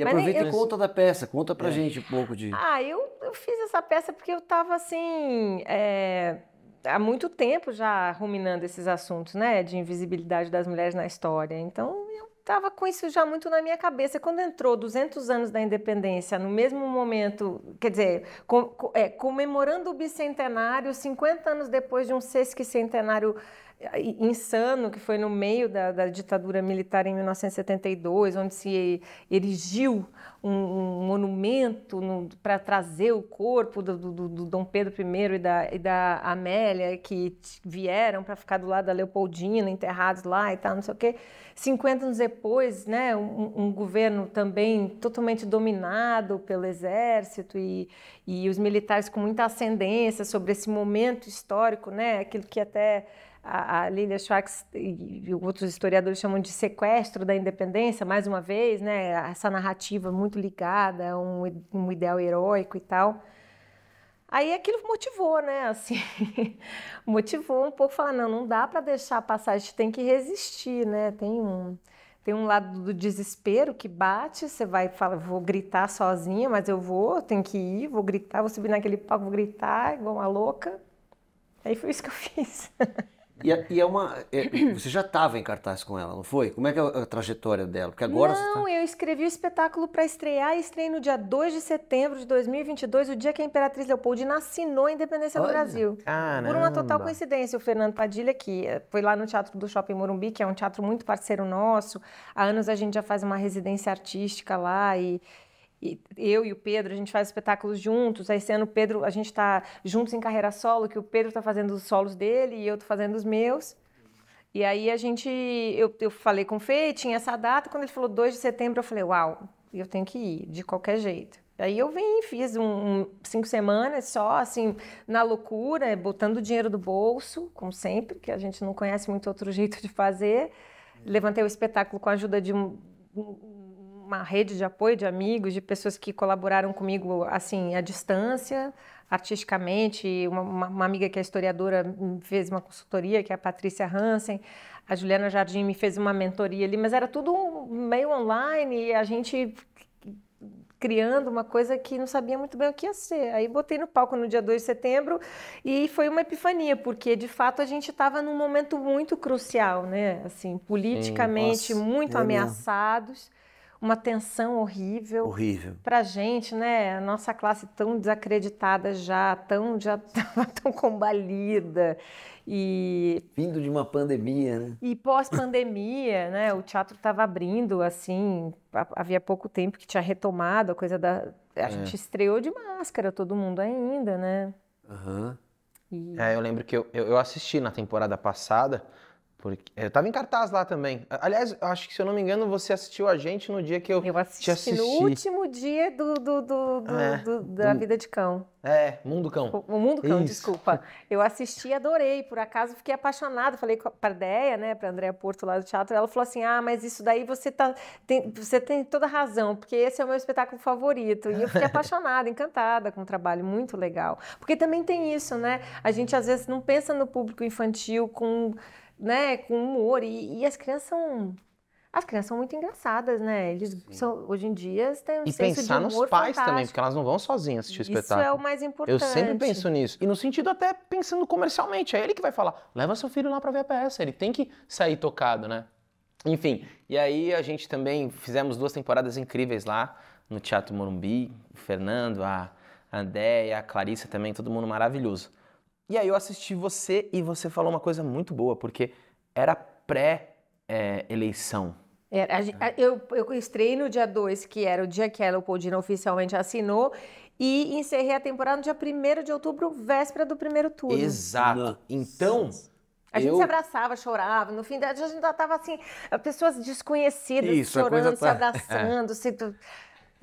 E aproveita e conta da peça, conta pra é. gente um pouco de. Ah, eu, eu fiz essa peça porque eu tava assim. É, há muito tempo já ruminando esses assuntos, né? De invisibilidade das mulheres na história. Então eu tava com isso já muito na minha cabeça. Quando entrou 200 anos da independência, no mesmo momento, quer dizer, com, é, comemorando o bicentenário, 50 anos depois de um sesquicentenário centenário insano que foi no meio da, da, ditadura militar em 1972, onde se erigiu um, um monumento para trazer o corpo do, do, do, Dom Pedro I e da, e da Amélia, que vieram para ficar do lado da Leopoldina, enterrados lá e tal, não sei o quê. 50 anos depois, né, um, um governo também totalmente dominado pelo exército e, e os militares com muita ascendência sobre esse momento histórico, né, aquilo que até a, Lilia Schwartz e outros historiadores chamam de sequestro da independência, mais uma vez, né? essa narrativa muito ligada, um, um ideal heróico e tal. Aí aquilo motivou, né? Assim, motivou um pouco, falar, não, não dá para deixar passar, a gente tem que resistir, né? Tem um, tem um lado do desespero que bate, você vai falar, vou gritar sozinha, mas eu vou, tenho que ir, vou gritar, vou subir naquele palco, vou gritar igual uma louca. Aí foi isso que eu fiz. E, é, e é uma. É, você já estava em cartaz com ela, não foi? Como é que é a, trajetória dela? Porque agora tá não, tá... eu escrevi o espetáculo para estrear e estreiei no dia 2 de setembro de 2022, o dia que a Imperatriz Leopoldina assinou a independência Olha, do Brasil. Caramba. Por uma total coincidência, o Fernando Padilha, que eh, foi lá no Teatro do Shopping Morumbi, que é um teatro muito parceiro nosso, há anos a gente já faz uma residência artística lá e eu e o Pedro, a gente faz espetáculos juntos. Aí, esse ano, o Pedro, a gente está juntos em carreira solo, que o Pedro está fazendo os solos dele e eu estou fazendo os meus. E aí a gente, eu, eu falei com o Fê, tinha essa data, quando ele falou 2 de setembro, eu falei, uau, eu tenho que ir, de qualquer jeito. Aí eu vim, fiz um, um, cinco semanas só, assim, na loucura, botando dinheiro do bolso, como sempre, que a gente não conhece muito outro jeito de fazer. Levantei o espetáculo com a ajuda de um, uma rede de apoio de amigos, de pessoas que colaboraram comigo assim à distância, artisticamente. Uma, uma, uma amiga que é historiadora fez uma consultoria, que é a Patrícia Hansen. A Juliana Jardim me fez uma mentoria ali, mas era tudo meio online e a gente criando uma coisa que não sabia muito bem o que ia ser. Aí botei no palco no dia 2 de setembro e foi uma epifania, porque de fato a gente estava num momento muito crucial, né? Assim, politicamente Sim, nossa, muito é ameaçados. Mesmo uma tensão horrível. Horrível. Pra gente, né? A nossa classe tão desacreditada já, tão já tão combalida. E... Vindo de uma pandemia, né? E pós-pandemia, né? O teatro estava abrindo, assim, havia pouco tempo que tinha retomado a coisa da. A é. gente estreou de máscara, todo mundo ainda, né? Aham. Uhum. E... É, eu lembro que eu, eu assisti na temporada passada porque, é, eu tava em cartaz lá também. Aliás, acho que se eu não me engano, você assistiu a gente no dia que eu, eu assisti, te assisti. no último dia do, do, do, do, é, do da do... vida de cão. É, Mundo Cão. O, Mundo Cão, Isso. desculpa. Eu assisti, adorei. Por acaso, fiquei apaixonada. Falei a Deia, né, para Andréa Porto lá do teatro. Ela falou assim, ah, mas isso daí você, tá, tem, você tem toda razão, porque esse é o meu espetáculo favorito. E eu fiquei apaixonada, encantada com o um trabalho, muito legal. Porque também tem isso, né? A gente, às vezes, não pensa no público infantil com né, com humor. E, e, as crianças são. As crianças são muito engraçadas, né? Eles são, hoje em dia têm um E pensar nos pais fantástico. também, porque elas não vão sozinhas assistir Isso espetáculo. Isso é o mais importante. Eu sempre penso nisso. E no sentido até pensando comercialmente. É ele que vai falar: leva seu filho lá pra ver a peça. Ele tem que sair tocado, né? Enfim, e aí a gente também fizemos duas temporadas incríveis lá no Teatro Morumbi. O Fernando, a Andréia, a Clarissa também, todo mundo maravilhoso. E aí eu assisti você e você falou uma coisa muito boa, porque era pré-eleição. Eh, é, a, ah. eu, eu estrei no dia 2, que era o dia que a Leopoldina oficialmente assinou, e encerrei a temporada no dia 1 de outubro, véspera do primeiro turno. Exato. Então. A eu... gente se abraçava, chorava. No fim da a gente já tava assim, pessoas desconhecidas Isso, chorando, se tá abraçando, se.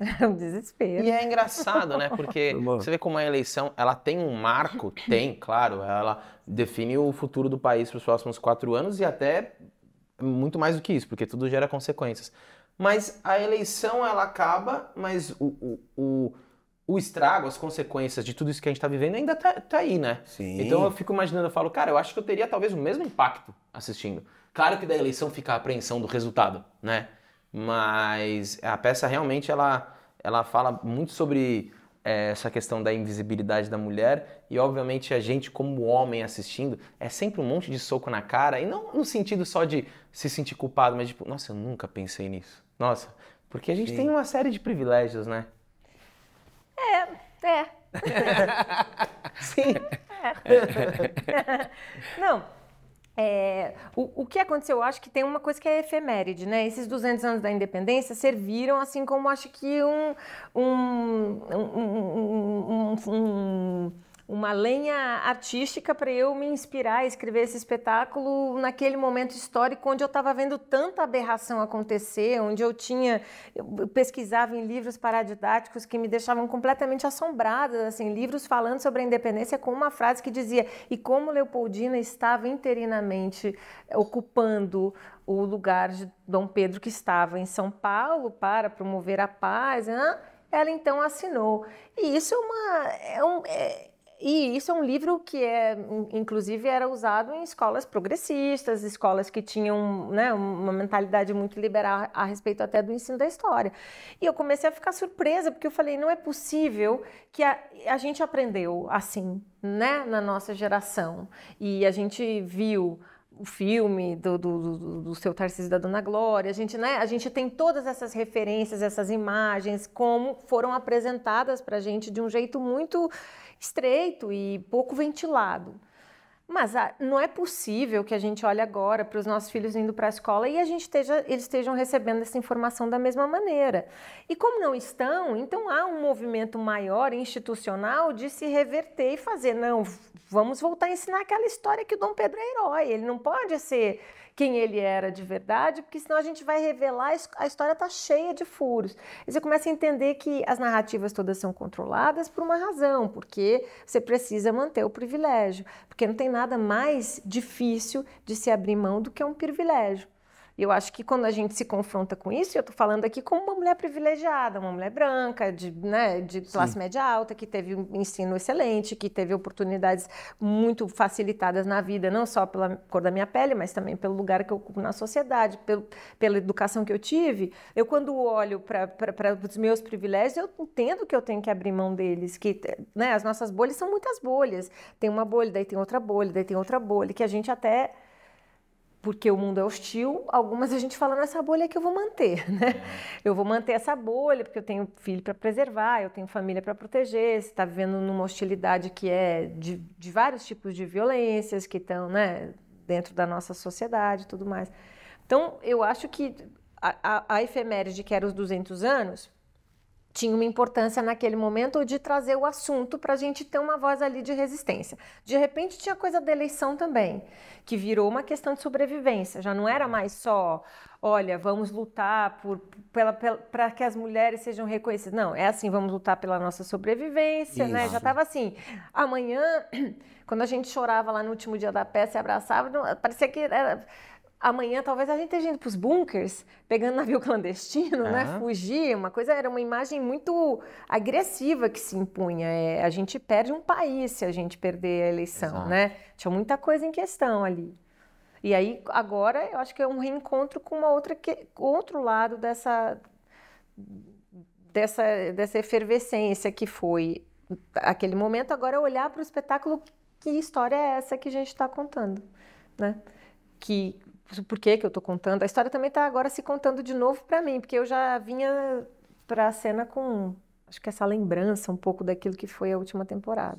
É um desespero. E é engraçado, né? Porque você vê como a eleição, ela tem um marco, tem, claro, ela define o futuro do país para os próximos quatro anos e até muito mais do que isso, porque tudo gera consequências. Mas a eleição, ela acaba, mas o, o, o, o estrago, as consequências de tudo isso que a gente está vivendo ainda tá, tá aí, né? Sim. Então eu fico imaginando, eu falo, cara, eu acho que eu teria talvez o mesmo impacto assistindo. Claro que da eleição fica a apreensão do resultado, né? mas a peça realmente ela, ela fala muito sobre é, essa questão da invisibilidade da mulher e obviamente a gente como homem assistindo é sempre um monte de soco na cara e não no sentido só de se sentir culpado, mas tipo, nossa, eu nunca pensei nisso. Nossa, porque a gente Sim. tem uma série de privilégios, né? É, é. Sim. É. Não, é, o, o, que aconteceu? Eu acho que tem uma coisa que é efeméride, né? Esses 200 anos da independência serviram, assim como acho que um, um, um, um uma lenha artística para eu me inspirar a escrever esse espetáculo naquele momento histórico onde eu estava vendo tanta aberração acontecer, onde eu tinha eu pesquisava em livros paradidáticos que me deixavam completamente assombrada, assim, livros falando sobre a independência com uma frase que dizia: "E como Leopoldina estava interinamente ocupando o lugar de Dom Pedro que estava em São Paulo para promover a paz", né? ela então assinou. E isso é uma é um, é, e isso é um livro que, é, inclusive, era usado em escolas progressistas, escolas que tinham né, uma mentalidade muito liberal a respeito até do ensino da história. E eu comecei a ficar surpresa, porque eu falei, não é possível que a, a gente aprendeu assim, né, na nossa geração. E a gente viu o filme do, do, do, do seu Tarcísio da Dona Glória, a gente, né, a gente tem todas essas referências, essas imagens, como foram apresentadas para a gente de um jeito muito estreito e pouco ventilado. Mas ah, não é possível que a gente olhe agora para os nossos filhos indo para a escola e a gente esteja, eles estejam recebendo essa informação da mesma maneira. E como não estão, então há um movimento maior institucional de se reverter e fazer, não, vamos voltar a ensinar aquela história que o Dom Pedro é herói, ele não pode ser quem ele era de verdade, porque senão a gente vai revelar, a história está cheia de furos. E você começa a entender que as narrativas todas são controladas por uma razão, porque você precisa manter o privilégio, porque não tem nada mais difícil de se abrir mão do que um privilégio. E eu acho que quando a gente se confronta com isso, eu estou falando aqui como uma mulher privilegiada, uma mulher branca, de, né, de classe Sim. média alta, que teve um ensino excelente, que teve oportunidades muito facilitadas na vida, não só pela cor da minha pele, mas também pelo lugar que eu ocupo na sociedade, pelo, pela educação que eu tive. Eu, quando olho para os meus privilégios, eu entendo que eu tenho que abrir mão deles, que né, as nossas bolhas são muitas bolhas. Tem uma bolha, daí tem outra bolha, daí tem outra bolha, que a gente até porque o mundo é hostil, algumas a gente fala nessa bolha que eu vou manter, né? Uhum. Eu vou manter essa bolha porque eu tenho filho para preservar, eu tenho família para proteger. Você está vivendo numa hostilidade que é de, de vários tipos de violências que estão, né, dentro da nossa sociedade, e tudo mais. Então eu acho que a, a, a efeméride que era os 200 anos tinha uma importância naquele momento de trazer o assunto para a gente ter uma voz ali de resistência. De repente tinha coisa da eleição também, que virou uma questão de sobrevivência, já não era mais só, olha, vamos lutar por, pela, para que as mulheres sejam reconhecidas. Não, é assim, vamos lutar pela nossa sobrevivência, Isso. né? Já estava assim, amanhã, quando a gente chorava lá no último dia da peça e abraçava, parecia que era amanhã talvez a gente esteja indo para os bunkers, pegando navio clandestino, uhum. né? Fugir, uma coisa era uma imagem muito agressiva que se impunha. É, a gente perde um país se a gente perder a eleição, Exato. né? Tinha muita coisa em questão ali. E aí agora eu acho que é um reencontro com uma outra que, outro lado dessa dessa dessa efervescência que foi aquele momento. Agora é olhar para o espetáculo que história é essa que a gente está contando, né? Que por que que eu tô contando. A história também tá agora se contando de novo para mim, porque eu já vinha para a cena com acho que essa lembrança um pouco daquilo que foi a última temporada.